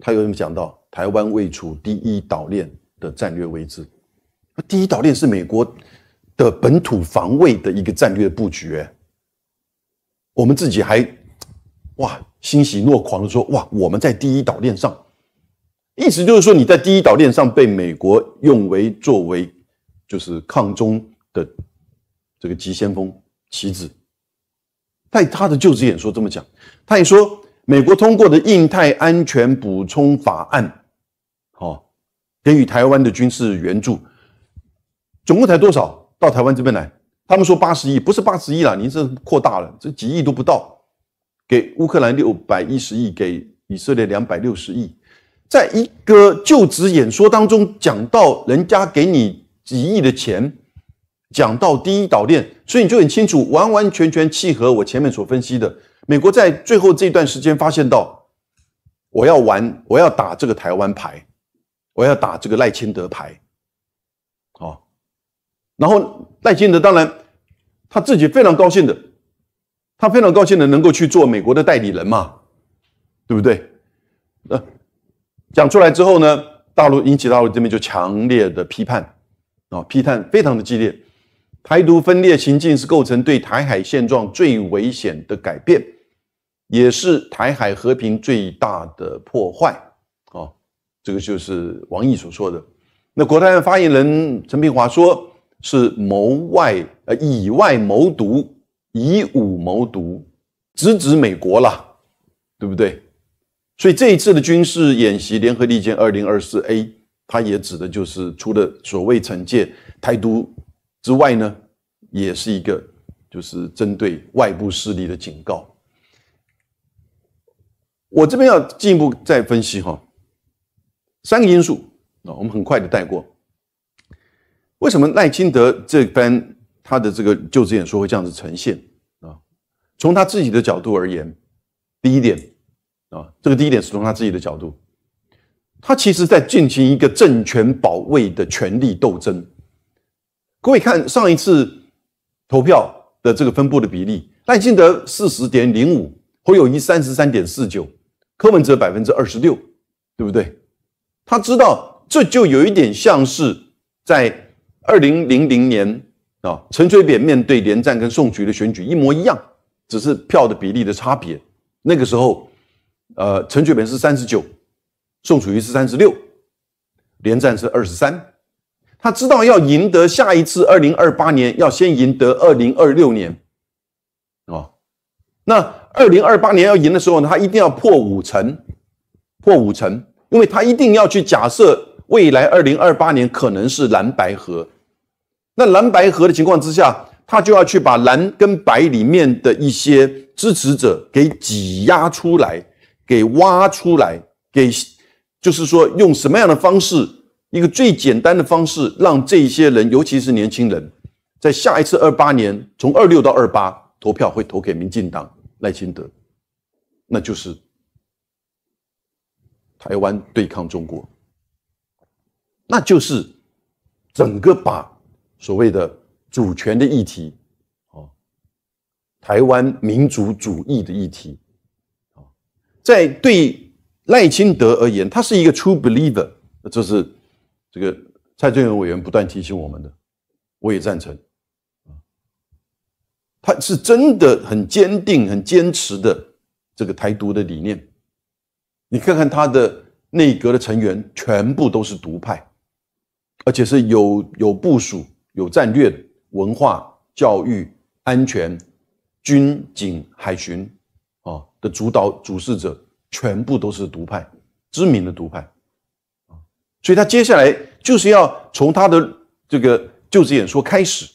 他有么讲到台湾位处第一岛链的战略位置，第一岛链是美国的本土防卫的一个战略布局。我们自己还哇欣喜若狂的说哇我们在第一岛链上，意思就是说你在第一岛链上被美国用为作为就是抗中的这个急先锋棋子。在他的就职演说这么讲，他也说。美国通过的印太安全补充法案，好，给予台湾的军事援助，总共才多少？到台湾这边来，他们说八十亿，不是八十亿了，您这扩大了，这几亿都不到。给乌克兰六百一十亿，给以色列两百六十亿，在一个就职演说当中讲到人家给你几亿的钱，讲到第一岛链，所以你就很清楚，完完全全契合我前面所分析的。美国在最后这段时间发现到，我要玩，我要打这个台湾牌，我要打这个赖清德牌，哦，然后赖清德当然他自己非常高兴的，他非常高兴的能够去做美国的代理人嘛，对不对？呃，讲出来之后呢，大陆引起大陆这边就强烈的批判，啊，批判非常的激烈，台独分裂行径是构成对台海现状最危险的改变。也是台海和平最大的破坏啊！这个就是王毅所说的。那国台办发言人陈平华说：“是谋外，呃，以外谋独，以武谋独，直指美国啦，对不对？”所以这一次的军事演习联合利剑二零二四 A，它也指的就是除了所谓惩戒台独之外呢，也是一个就是针对外部势力的警告。我这边要进一步再分析哈，三个因素啊，我们很快的带过。为什么赖清德这番他的这个就职演说会这样子呈现啊？从他自己的角度而言，第一点啊，这个第一点是从他自己的角度，他其实在进行一个政权保卫的权力斗争。各位看上一次投票的这个分布的比例，赖清德四十点零五，侯友谊三十三点四九。柯文哲百分之二十六，对不对？他知道这就有一点像是在二零零零年啊，陈水扁面对连战跟宋楚瑜的选举一模一样，只是票的比例的差别。那个时候，呃，陈水扁是三十九，宋楚瑜是三十六，连战是二十三。他知道要赢得下一次二零二八年，要先赢得二零二六年，啊，那。二零二八年要赢的时候呢，他一定要破五成，破五成，因为他一定要去假设未来二零二八年可能是蓝白合。那蓝白合的情况之下，他就要去把蓝跟白里面的一些支持者给挤压出来，给挖出来，给就是说用什么样的方式，一个最简单的方式，让这些人，尤其是年轻人，在下一次二八年，从二六到二八投票会投给民进党。赖清德，那就是台湾对抗中国，那就是整个把所谓的主权的议题啊，台湾民族主义的议题啊，在对赖清德而言，他是一个 true believer，这是这个蔡振元委员不断提醒我们的，我也赞成。他是真的很坚定、很坚持的这个台独的理念。你看看他的内阁的成员全部都是独派，而且是有有部署、有战略、文化、教育、安全、军警海巡啊的主导主事者，全部都是独派，知名的独派。所以他接下来就是要从他的这个就职演说开始。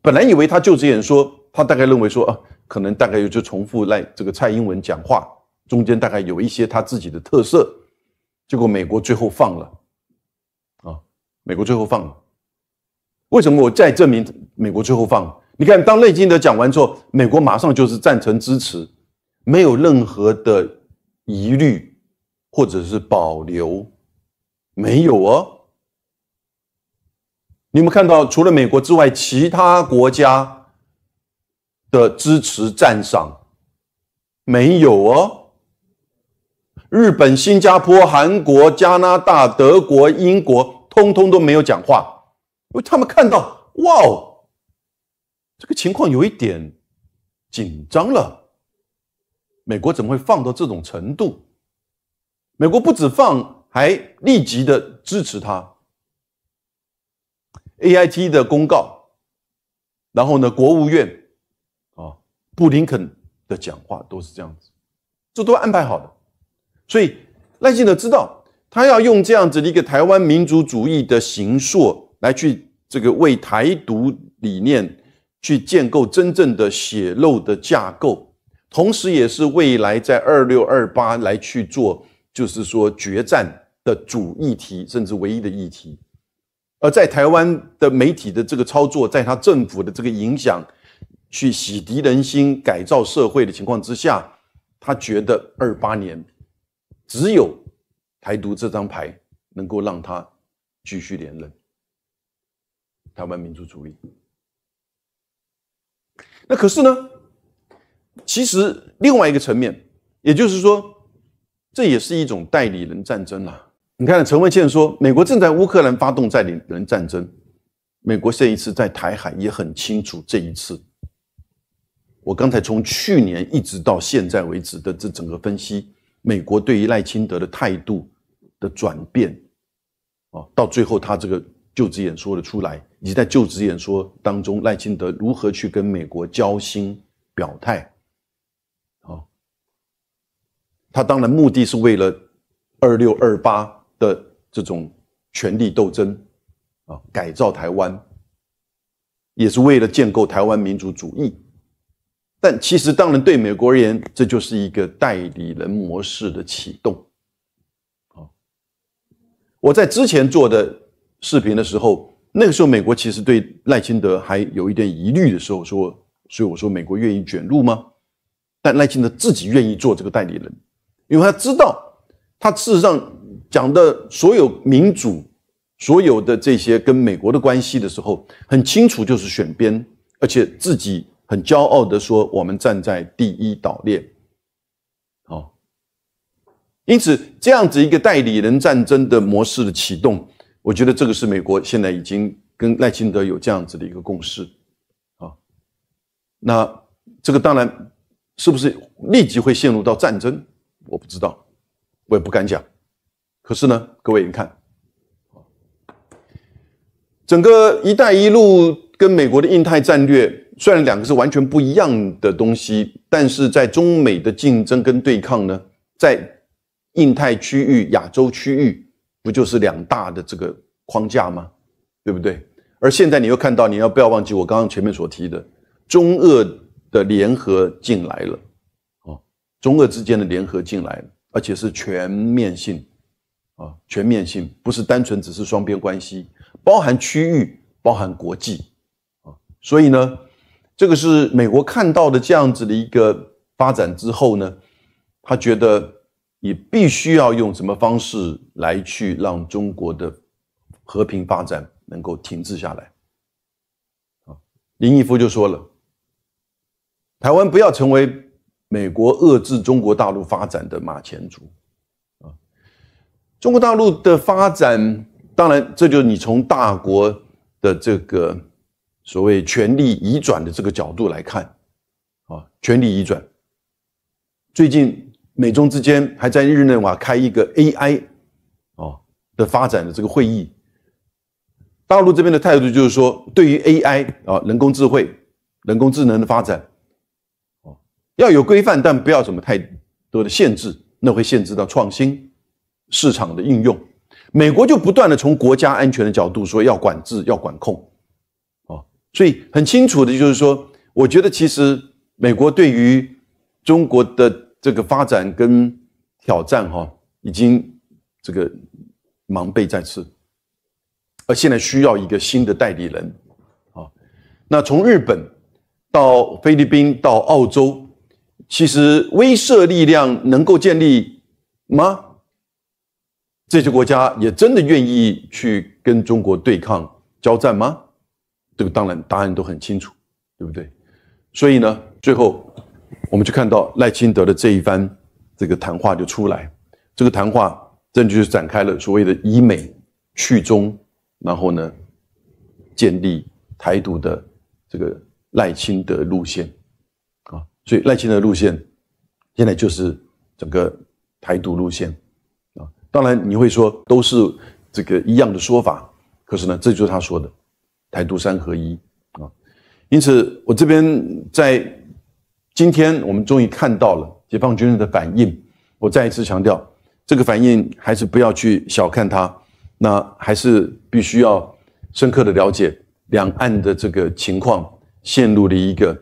本来以为他就职演说。他大概认为说啊，可能大概就重复赖这个蔡英文讲话，中间大概有一些他自己的特色，结果美国最后放了，啊，美国最后放了，为什么？我再证明美国最后放了。你看，当赖清德讲完之后，美国马上就是赞成支持，没有任何的疑虑或者是保留，没有哦。你们看到，除了美国之外，其他国家。的支持赞赏没有哦。日本、新加坡、韩国、加拿大、德国、英国，通通都没有讲话，因为他们看到哇哦，这个情况有一点紧张了。美国怎么会放到这种程度？美国不止放，还立即的支持他。A I T 的公告，然后呢，国务院。布林肯的讲话都是这样子，这都安排好的。所以赖幸德知道，他要用这样子的一个台湾民族主义的形塑来去这个为台独理念去建构真正的血肉的架构，同时也是未来在二六二八来去做，就是说决战的主议题，甚至唯一的议题。而在台湾的媒体的这个操作，在他政府的这个影响。去洗涤人心、改造社会的情况之下，他觉得二八年只有台独这张牌能够让他继续连任。台湾民主主义。那可是呢？其实另外一个层面，也就是说，这也是一种代理人战争了。你看，陈文茜说，美国正在乌克兰发动代理人战争，美国这一次在台海也很清楚，这一次。我刚才从去年一直到现在为止的这整个分析，美国对于赖清德的态度的转变，啊，到最后他这个就职演说的出来，以及在就职演说当中，赖清德如何去跟美国交心表态，啊，他当然目的是为了二六二八的这种权力斗争，啊，改造台湾，也是为了建构台湾民主主义。但其实，当然对美国而言，这就是一个代理人模式的启动。好，我在之前做的视频的时候，那个时候美国其实对赖清德还有一点疑虑的时候，说，所以我说美国愿意卷入吗？但赖清德自己愿意做这个代理人，因为他知道，他事实上讲的所有民主，所有的这些跟美国的关系的时候，很清楚就是选边，而且自己。很骄傲的说，我们站在第一岛链，好，因此这样子一个代理人战争的模式的启动，我觉得这个是美国现在已经跟赖清德有这样子的一个共识，啊，那这个当然是不是立即会陷入到战争，我不知道，我也不敢讲。可是呢，各位你看，整个“一带一路”跟美国的印太战略。虽然两个是完全不一样的东西，但是在中美的竞争跟对抗呢，在印太区域、亚洲区域，不就是两大的这个框架吗？对不对？而现在你又看到，你要不要忘记我刚刚前面所提的，中俄的联合进来了，哦，中俄之间的联合进来了，而且是全面性，啊，全面性不是单纯只是双边关系，包含区域，包含国际，啊，所以呢？这个是美国看到的这样子的一个发展之后呢，他觉得也必须要用什么方式来去让中国的和平发展能够停滞下来。啊，林毅夫就说了，台湾不要成为美国遏制中国大陆发展的马前卒。啊，中国大陆的发展，当然这就是你从大国的这个。所谓权力移转的这个角度来看，啊，权力移转。最近美中之间还在日内瓦开一个 AI，啊的发展的这个会议。大陆这边的态度就是说，对于 AI 啊，人工智慧、人工智能的发展，啊，要有规范，但不要什么太多的限制，那会限制到创新、市场的应用。美国就不断的从国家安全的角度说要管制、要管控。所以很清楚的就是说，我觉得其实美国对于中国的这个发展跟挑战，哈，已经这个忙备在次，而现在需要一个新的代理人，啊，那从日本到菲律宾到澳洲，其实威慑力量能够建立吗？这些国家也真的愿意去跟中国对抗交战吗？这个当然答案都很清楚，对不对？所以呢，最后我们就看到赖清德的这一番这个谈话就出来，这个谈话证据就展开了所谓的以美去中，然后呢，建立台独的这个赖清德路线啊。所以赖清德路线现在就是整个台独路线啊。当然你会说都是这个一样的说法，可是呢，这就是他说的。台独三合一啊，因此我这边在今天，我们终于看到了解放军的反应。我再一次强调，这个反应还是不要去小看它，那还是必须要深刻的了解两岸的这个情况，陷入了一个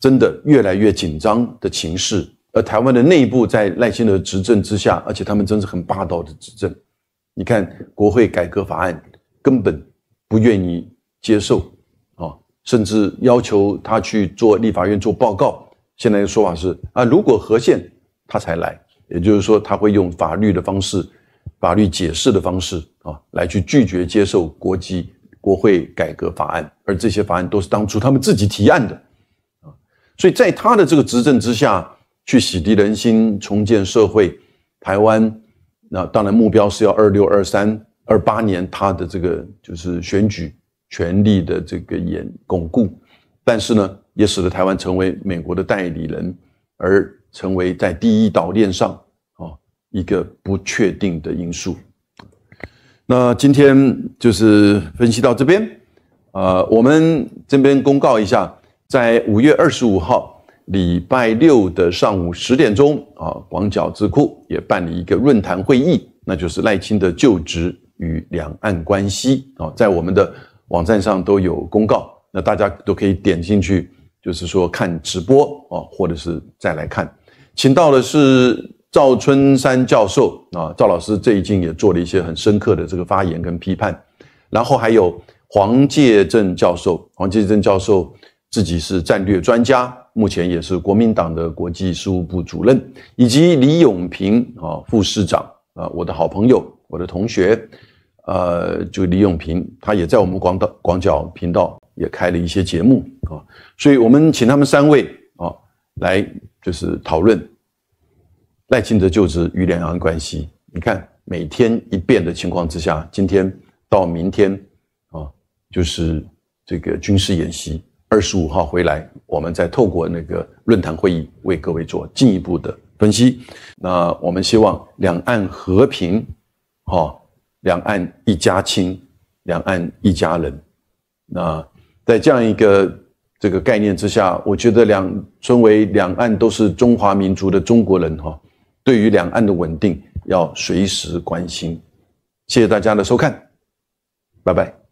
真的越来越紧张的情势。而台湾的内部在赖清德执政之下，而且他们真是很霸道的执政。你看，国会改革法案根本不愿意。接受啊，甚至要求他去做立法院做报告。现在的说法是啊，如果和宪他才来，也就是说他会用法律的方式、法律解释的方式啊，来去拒绝接受国际国会改革法案。而这些法案都是当初他们自己提案的啊，所以在他的这个执政之下去洗涤人心、重建社会，台湾那当然目标是要二六、二三、二八年他的这个就是选举。权力的这个演巩固，但是呢，也使得台湾成为美国的代理人，而成为在第一岛链上啊一个不确定的因素。那今天就是分析到这边，啊，我们这边公告一下，在五月二十五号礼拜六的上午十点钟啊，广角智库也办理一个论坛会议，那就是赖清的就职与两岸关系啊，在我们的。网站上都有公告，那大家都可以点进去，就是说看直播啊，或者是再来看。请到的是赵春山教授啊，赵老师最近也做了一些很深刻的这个发言跟批判。然后还有黄介正教授，黄介正教授自己是战略专家，目前也是国民党的国际事务部主任，以及李永平啊副市长啊，我的好朋友，我的同学。呃，就李永平，他也在我们广岛广角频道也开了一些节目啊，所以我们请他们三位啊来，就是讨论赖清德就职与两岸关系。你看，每天一变的情况之下，今天到明天啊，就是这个军事演习，二十五号回来，我们再透过那个论坛会议为各位做进一步的分析。那我们希望两岸和平，哈。两岸一家亲，两岸一家人。那在这样一个这个概念之下，我觉得两身为两岸都是中华民族的中国人哈，对于两岸的稳定要随时关心。谢谢大家的收看，拜拜。